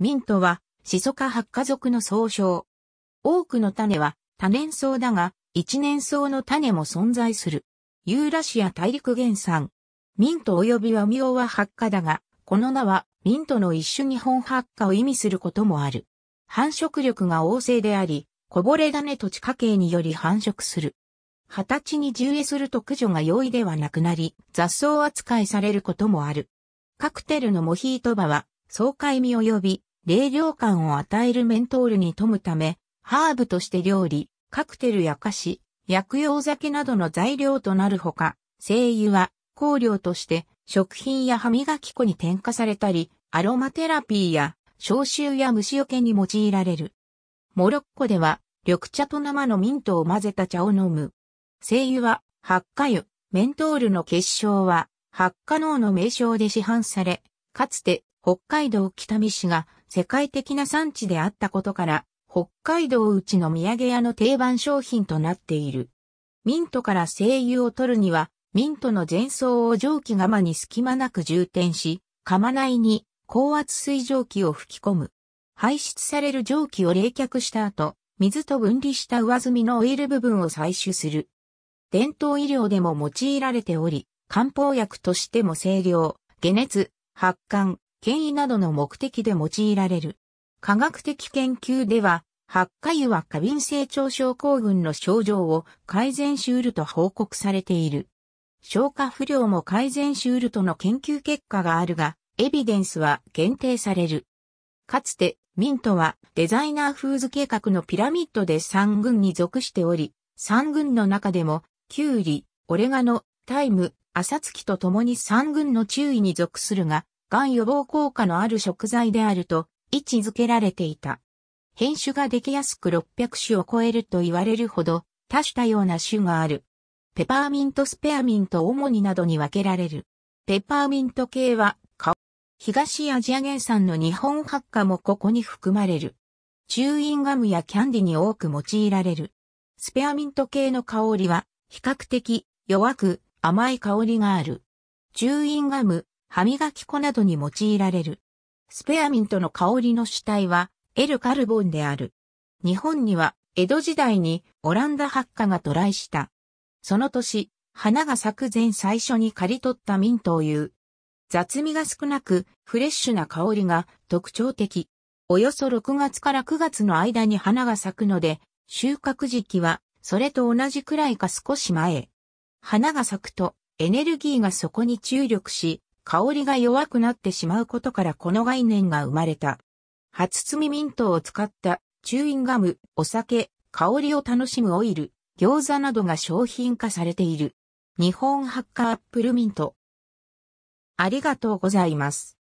ミントは、シソ科八家属の総称。多くの種は多年草だが、一年草の種も存在する。ユーラシア大陸原産。ミント及びミオは八家だが、この名はミントの一種日本八家を意味することもある。繁殖力が旺盛であり、こぼれ種と地下茎により繁殖する。二十歳に重栄すると駆除が容易ではなくなり、雑草扱いされることもある。カクテルのモヒートバは、爽快味及び冷涼感を与えるメントールに富むため、ハーブとして料理、カクテルや菓子、薬用酒などの材料となるほか、精油は香料として食品や歯磨き粉に添加されたり、アロマテラピーや消臭や虫除けに用いられる。モロッコでは緑茶と生のミントを混ぜた茶を飲む。精油は発火油、メントールの結晶は発火脳の名称で市販され、かつて北海道北見市が世界的な産地であったことから、北海道内の土産屋の定番商品となっている。ミントから精油を取るには、ミントの前奏を蒸気釜に隙間なく充填し、釜内に高圧水蒸気を吹き込む。排出される蒸気を冷却した後、水と分離した上積みのオイル部分を採取する。伝統医療でも用いられており、漢方薬としても清涼、解熱、発汗、権威などの目的で用いられる。科学的研究では、発火油は過敏性腸症候群の症状を改善しうると報告されている。消化不良も改善しうるとの研究結果があるが、エビデンスは限定される。かつて、ミントはデザイナーフーズ計画のピラミッドで3群に属しており、3群の中でも、キュウリ、オレガノ、タイム、アサツキと共に3群の注意に属するが、がん予防効果のある食材であると位置づけられていた。変種ができやすく600種を超えると言われるほど多種多様な種がある。ペパーミントスペアミント主になどに分けられる。ペパーミント系は東アジア原産の日本発火もここに含まれる。チューインガムやキャンディに多く用いられる。スペアミント系の香りは比較的弱く甘い香りがある。チューインガム、歯磨き粉などに用いられる。スペアミントの香りの主体は、エルカルボンである。日本には、江戸時代にオランダ発火が渡来した。その年、花が咲く前最初に刈り取ったミントを言う。雑味が少なく、フレッシュな香りが特徴的。およそ6月から9月の間に花が咲くので、収穫時期は、それと同じくらいか少し前。花が咲くと、エネルギーがそこに注力し、香りが弱くなってしまうことからこの概念が生まれた。初摘みミントを使ったチューインガム、お酒、香りを楽しむオイル、餃子などが商品化されている。日本ハッカーアップルミント。ありがとうございます。